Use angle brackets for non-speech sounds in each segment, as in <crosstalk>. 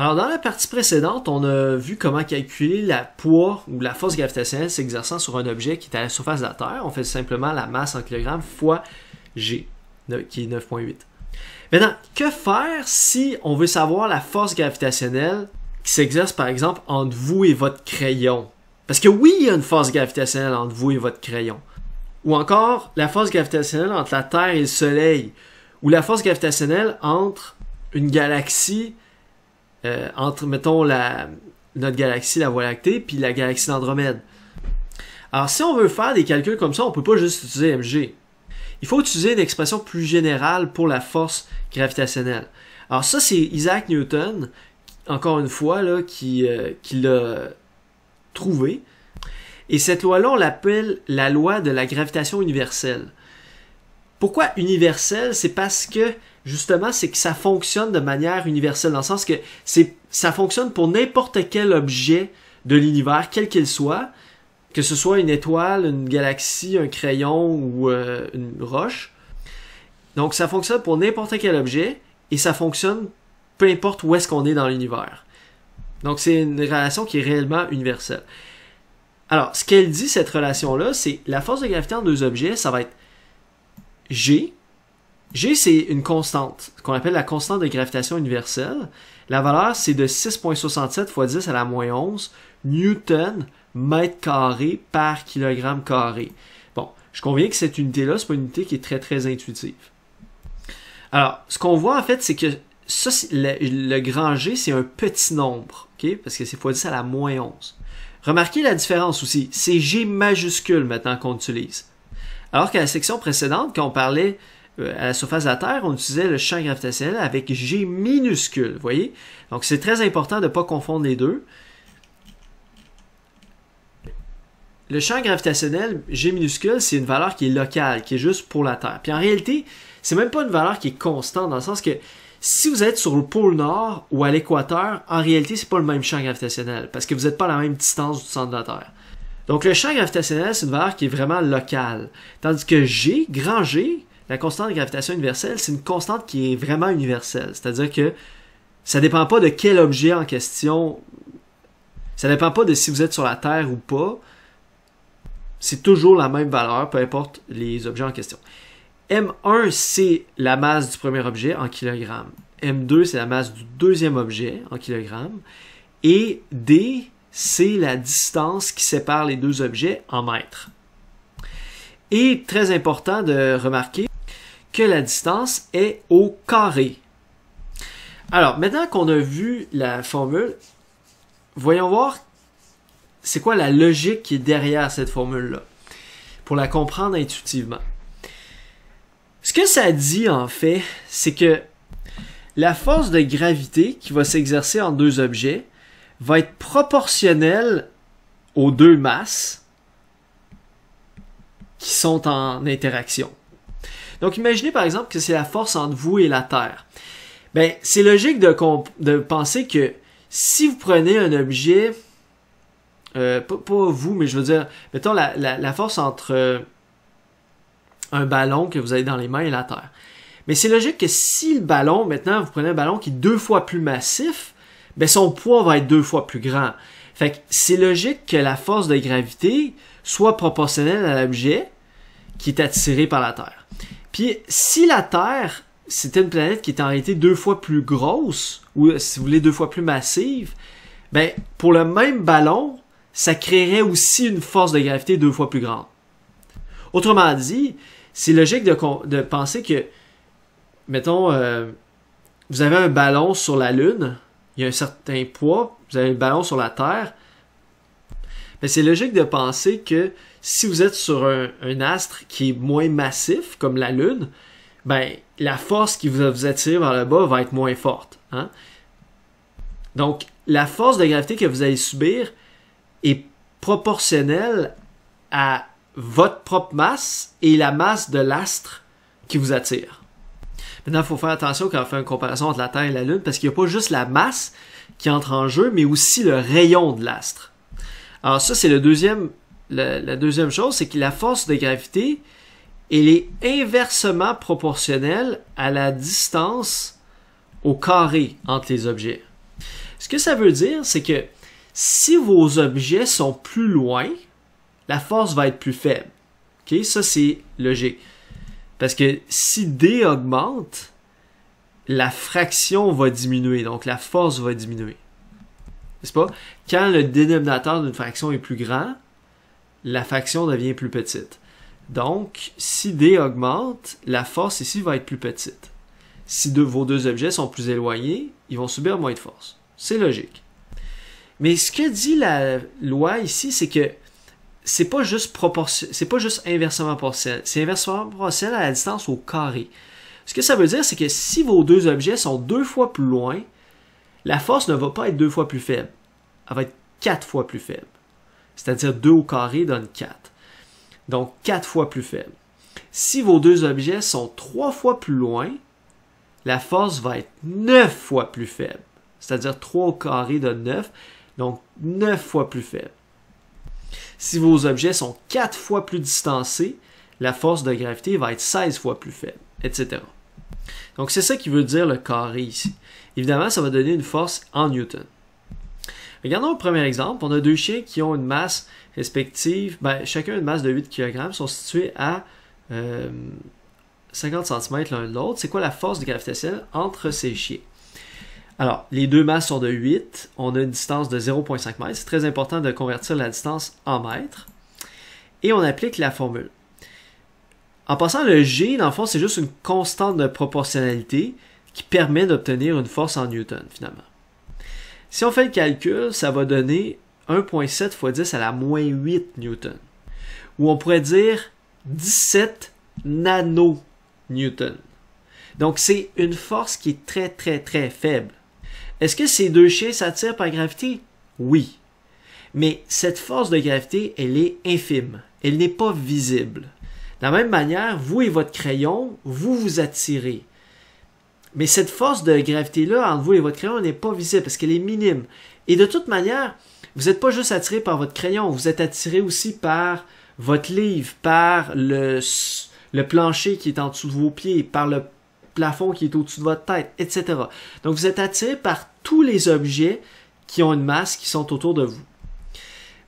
Alors, dans la partie précédente, on a vu comment calculer la poids ou la force gravitationnelle s'exerçant sur un objet qui est à la surface de la Terre. On fait simplement la masse en kilogrammes fois G, qui est 9.8. Maintenant, que faire si on veut savoir la force gravitationnelle qui s'exerce, par exemple, entre vous et votre crayon? Parce que oui, il y a une force gravitationnelle entre vous et votre crayon. Ou encore, la force gravitationnelle entre la Terre et le Soleil. Ou la force gravitationnelle entre une galaxie euh, entre, mettons, la, notre galaxie, la Voie lactée, puis la galaxie d'Andromède. Alors, si on veut faire des calculs comme ça, on peut pas juste utiliser mg. Il faut utiliser une expression plus générale pour la force gravitationnelle. Alors ça, c'est Isaac Newton, encore une fois, qui, euh, qui l'a trouvé. Et cette loi-là, on l'appelle la loi de la gravitation universelle. Pourquoi universel? C'est parce que justement, c'est que ça fonctionne de manière universelle, dans le sens que c'est, ça fonctionne pour n'importe quel objet de l'univers, quel qu'il soit, que ce soit une étoile, une galaxie, un crayon ou euh, une roche. Donc ça fonctionne pour n'importe quel objet et ça fonctionne peu importe où est-ce qu'on est dans l'univers. Donc c'est une relation qui est réellement universelle. Alors, ce qu'elle dit, cette relation-là, c'est la force de gravité entre deux objets, ça va être G. G, c'est une constante, qu'on appelle la constante de gravitation universelle. La valeur, c'est de 6,67 fois 10 à la moins 11 newton mètre carré par kilogramme carré. Bon, je conviens que cette unité-là, c'est pas une unité qui est très très intuitive. Alors, ce qu'on voit en fait, c'est que ça, le, grand G, c'est un petit nombre, ok? parce que c'est fois 10 à la moins 11. Remarquez la différence aussi, c'est G majuscule maintenant qu'on utilise. Alors qu'à la section précédente, quand on parlait euh, à la surface de la Terre, on utilisait le champ gravitationnel avec G minuscule, vous voyez? Donc c'est très important de ne pas confondre les deux. Le champ gravitationnel G minuscule, c'est une valeur qui est locale, qui est juste pour la Terre. Puis en réalité, c'est même pas une valeur qui est constante, dans le sens que si vous êtes sur le pôle Nord ou à l'équateur, en réalité, c'est pas le même champ gravitationnel, parce que vous n'êtes pas à la même distance du centre de la Terre. Donc le champ gravitationnel, c'est une valeur qui est vraiment locale. Tandis que G, grand G, la constante de gravitation universelle, c'est une constante qui est vraiment universelle. C'est-à-dire que ça ne dépend pas de quel objet en question. Ça ne dépend pas de si vous êtes sur la Terre ou pas. C'est toujours la même valeur, peu importe les objets en question. M1, c'est la masse du premier objet en kilogrammes. M2, c'est la masse du deuxième objet en kilogrammes. Et D, c'est la distance qui sépare les deux objets en mètres. Et très important de remarquer que la distance est au carré. Alors, maintenant qu'on a vu la formule, voyons voir c'est quoi la logique qui est derrière cette formule-là, pour la comprendre intuitivement. Ce que ça dit en fait, c'est que la force de gravité qui va s'exercer entre deux objets, va être proportionnel aux deux masses qui sont en interaction. Donc imaginez par exemple que c'est la force entre vous et la Terre. Ben, c'est logique de, penser que si vous prenez un objet, euh, pas, vous, mais je veux dire, mettons la, force entre euh, un ballon que vous avez dans les mains et la Terre. Mais c'est logique que si le ballon, maintenant, vous prenez un ballon qui est deux fois plus massif, ben, son poids va être deux fois plus grand. Fait que c'est logique que la force de gravité soit proportionnelle à l'objet qui est attiré par la Terre. Puis si la Terre, c'était une planète qui est en réalité deux fois plus grosse, ou si vous voulez deux fois plus massive, ben pour le même ballon, ça créerait aussi une force de gravité deux fois plus grande. Autrement dit, c'est logique de, penser que, mettons, euh, vous avez un ballon sur la Lune, il y a un certain poids, vous avez le ballon sur la terre. Mais c'est logique de penser que si vous êtes sur un, astre qui est moins massif, comme la Lune, ben, la force qui va vous attirer vers le bas va être moins forte. Hein. Donc, la force de gravité que vous allez subir est proportionnelle à votre propre masse et la masse de l'astre qui vous attire. Maintenant, il faut faire attention quand on fait une comparaison entre la Terre et la Lune, parce qu'il n'y a pas juste la masse qui entre en jeu, mais aussi le rayon de l'astre. Alors ça, c'est la, deuxième chose, c'est que la force de gravité, elle est inversement proportionnelle à la distance au carré entre les objets. Ce que ça veut dire, c'est que si vos objets sont plus loin, la force va être plus faible. Ok Ça, c'est logique. Parce que si D augmente, la fraction va diminuer, donc la force va diminuer. N'est-ce pas? Quand le dénominateur d'une fraction est plus grand, la fraction devient plus petite. Donc, si D augmente, la force ici va être plus petite. Si vos deux objets sont plus éloignés, ils vont subir moins de force. C'est logique. Mais ce que dit la loi ici, c'est que c'est pas juste proportion, c'est pas juste inversement proportionnel, c'est inversement proportionnel à la distance au carré. Ce que ça veut dire, c'est que si vos deux objets sont deux fois plus loin, la force ne va pas être deux fois plus faible. Elle va être quatre fois plus faible. C'est-à-dire deux au carré donne quatre. Donc quatre fois plus faible. Si vos deux objets sont trois fois plus loin, la force va être neuf fois plus faible. C'est-à-dire trois au carré donne neuf. Donc neuf fois plus faible. Si vos objets sont 4 fois plus distancés, la force de gravité va être 16 fois plus faible, etc. Donc c'est ça qui veut dire le carré ici. Évidemment, ça va donner une force en Newton. Regardons le premier exemple. On a deux chiens qui ont une masse respective, ben, chacun une masse de 8 kg, sont situés à 50 euh, cm l'un de l'autre. C'est quoi la force de gravitationnelle entre ces chiens? Alors, les deux masses sont de 8. On a une distance de 0,5 m, C'est très important de convertir la distance en mètres. Et on applique la formule. En passant, le G, dans le fond, c'est juste une constante de proportionnalité qui permet d'obtenir une force en Newton, finalement. Si on fait le calcul, ça va donner 1,7 fois 10 à la moins 8 Newton. Ou on pourrait dire 17 nano Newton. Donc c'est une force qui est très très très faible. Est-ce que ces deux chiens s'attirent par gravité? Oui. Mais cette force de gravité, elle est infime. Elle n'est pas visible. De la même manière, vous et votre crayon, vous vous attirez. Mais cette force de gravité-là, entre vous et votre crayon, n'est pas visible parce qu'elle est minime. Et de toute manière, vous n'êtes pas juste attiré par votre crayon, vous êtes attiré aussi par votre livre, par le, le plancher qui est en dessous de vos pieds, par le plafond qui est au-dessus de votre tête, etc. Donc vous êtes attiré par tous les objets qui ont une masse qui sont autour de vous.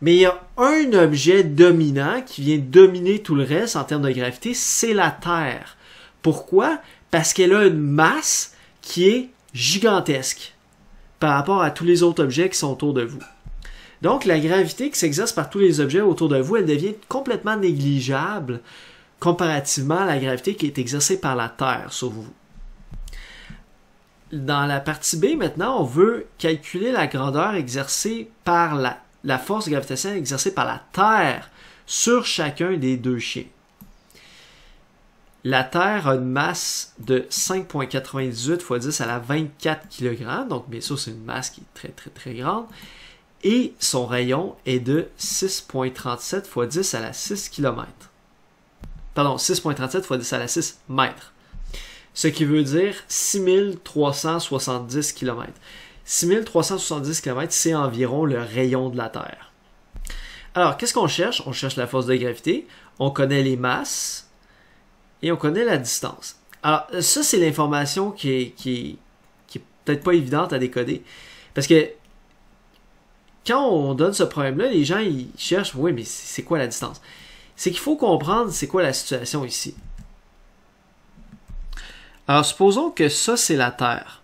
Mais il y a un objet dominant qui vient dominer tout le reste en termes de gravité, c'est la Terre. Pourquoi? Parce qu'elle a une masse qui est gigantesque par rapport à tous les autres objets qui sont autour de vous. Donc la gravité qui s'exerce par tous les objets autour de vous, elle devient complètement négligeable comparativement à la gravité qui est exercée par la Terre sur vous dans la partie B, maintenant, on veut calculer la grandeur exercée par la, force gravitationnelle exercée par la Terre sur chacun des deux chiens. La Terre a une masse de 5,98 x 10 à la 24 kg, donc bien sûr c'est une masse qui est très très très grande, et son rayon est de 6,37 x 10 à la 6 km. Pardon, 6,37 fois 10 à la 6 mètres ce qui veut dire 6370 km. 6370 km, c'est environ le rayon de la Terre. Alors, qu'est-ce qu'on cherche On cherche la force de gravité, on connaît les masses et on connaît la distance. Alors, ça, c'est l'information qui est, peut-être pas évidente à décoder. Parce que quand on donne ce problème-là, les gens, ils cherchent, oui, mais c'est quoi la distance? C'est qu'il faut comprendre c'est quoi la situation ici. Alors supposons que ça, c'est la Terre.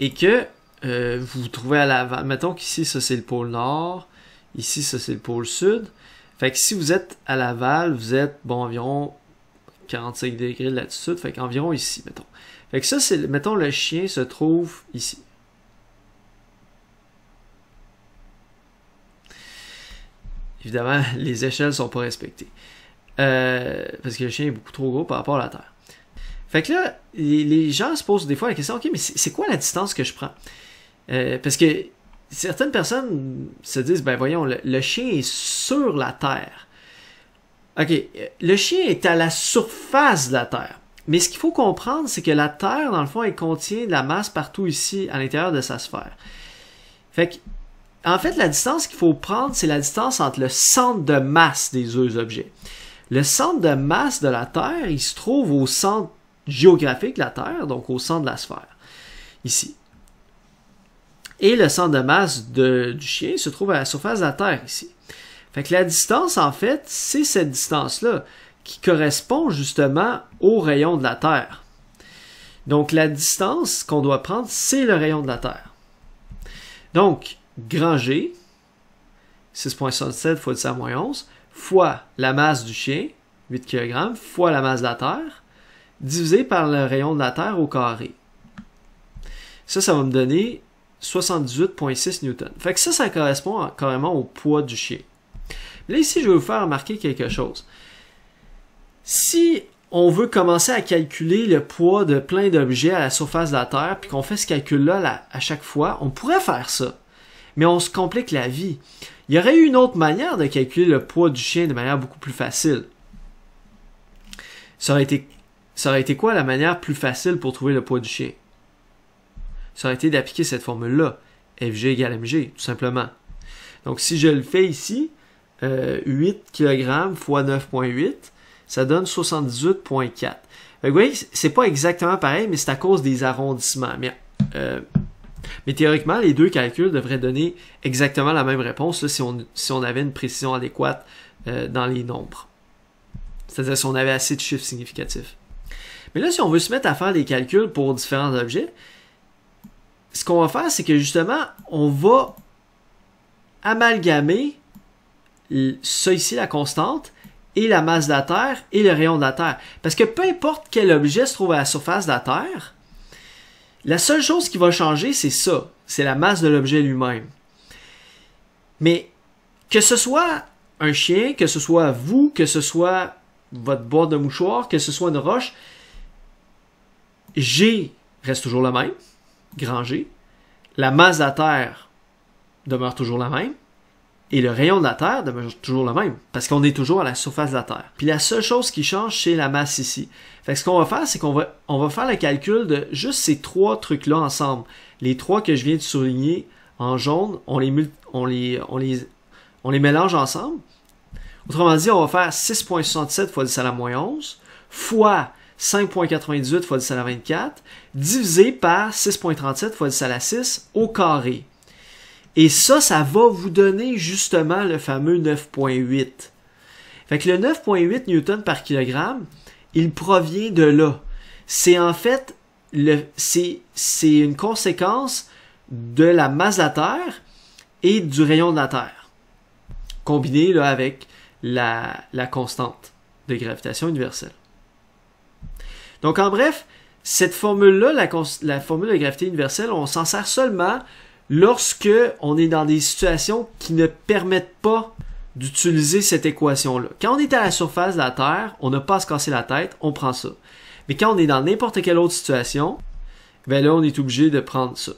Et que euh, vous vous trouvez à l'avant. Mettons qu'ici, ça, c'est le pôle Nord. Ici, ça, c'est le pôle Sud. Fait que si vous êtes à Laval, vous êtes, bon, environ 45 degrés de latitude. Fait qu'environ ici, mettons. Fait que ça, c'est, mettons, le chien se trouve ici. Évidemment, <laughs> les échelles ne sont pas respectées. Euh, parce que le chien est beaucoup trop gros par rapport à la Terre. Fait que là, les, gens se posent des fois la question, OK, mais c'est quoi la distance que je prends? Euh, parce que certaines personnes se disent, ben voyons, le, le, chien est sur la Terre. OK, euh, le chien est à la surface de la Terre. Mais ce qu'il faut comprendre, c'est que la Terre, dans le fond, elle contient de la masse partout ici, à l'intérieur de sa sphère. Fait que, en fait, la distance qu'il faut prendre, c'est la distance entre le centre de masse des deux objets. Le centre de masse de la Terre, il se trouve au centre géographique de la Terre, donc au centre de la sphère, ici. Et le centre de masse du chien se trouve à la surface de la Terre, ici. Fait que la distance, en fait, c'est cette distance-là qui correspond justement au rayon de la Terre. Donc la distance qu'on doit prendre, c'est le rayon de la Terre. Donc, grand G, 6.67 fois 10 à moins 11, fois la masse du chien, 8 kg, fois la masse de la Terre, divisé par le rayon de la Terre au carré. Ça, ça va me donner 78,6 newtons. Fait que ça, ça correspond quand carrément au poids du chien. Mais là, ici, je vais vous faire remarquer quelque chose. Si on veut commencer à calculer le poids de plein d'objets à la surface de la Terre, puis qu'on fait ce calcul-là à chaque fois, on pourrait faire ça. Mais on se complique la vie. Il y aurait eu une autre manière de calculer le poids du chien de manière beaucoup plus facile. Ça aurait été ça aurait été quoi la manière plus facile pour trouver le poids du chien? Ça aurait été d'appliquer cette formule-là, FG égale MG, tout simplement. Donc si je le fais ici, 8 euh, kg fois 9.8, ça donne 78.4. Vous voyez, c'est pas exactement pareil, mais c'est à cause des arrondissements. Mais, euh, théoriquement, les deux calculs devraient donner exactement la même réponse si, on, avait une précision adéquate euh, dans les nombres. C'est-à-dire si on avait assez de chiffres significatifs. Mais là, si on veut se mettre à faire des calculs pour différents objets, ce qu'on va faire, c'est que justement, on va amalgamer ça ici, la constante, et la masse de la Terre et le rayon de la Terre. Parce que peu importe quel objet se trouve à la surface de la Terre, la seule chose qui va changer, c'est ça. C'est la masse de l'objet lui-même. Mais que ce soit un chien, que ce soit vous, que ce soit votre boîte de mouchoir, que ce soit une roche, G reste toujours le même, grand G. La masse de la Terre demeure toujours la même. Et le rayon de la Terre demeure toujours le même, parce qu'on est toujours à la surface de la Terre. Puis la seule chose qui change, c'est la masse ici. Fait ce qu'on va faire, c'est qu'on va, on va faire le calcul de juste ces trois trucs-là ensemble. Les trois que je viens de souligner en jaune, on les, on on on les mélange ensemble. Autrement dit, on va faire 6.67 fois 10 à la moins 11 fois 5.98 fois 10 à la 24 divisé par 6.37 fois 10 à la 6 au carré. Et ça, ça va vous donner justement le fameux 9.8. Fait le 9.8 newton par kilogramme, il provient de là. C'est en fait c'est une conséquence de la masse de la Terre et du rayon de la Terre, combiné avec la constante de gravitation universelle. Donc en bref, cette formule-là, la, formule de gravité universelle, on s'en sert seulement lorsque on est dans des situations qui ne permettent pas d'utiliser cette équation-là. Quand on est à la surface de la Terre, on n'a pas à se casser la tête, on prend ça. Mais quand on est dans n'importe quelle autre situation, ben là, on est obligé de prendre ça.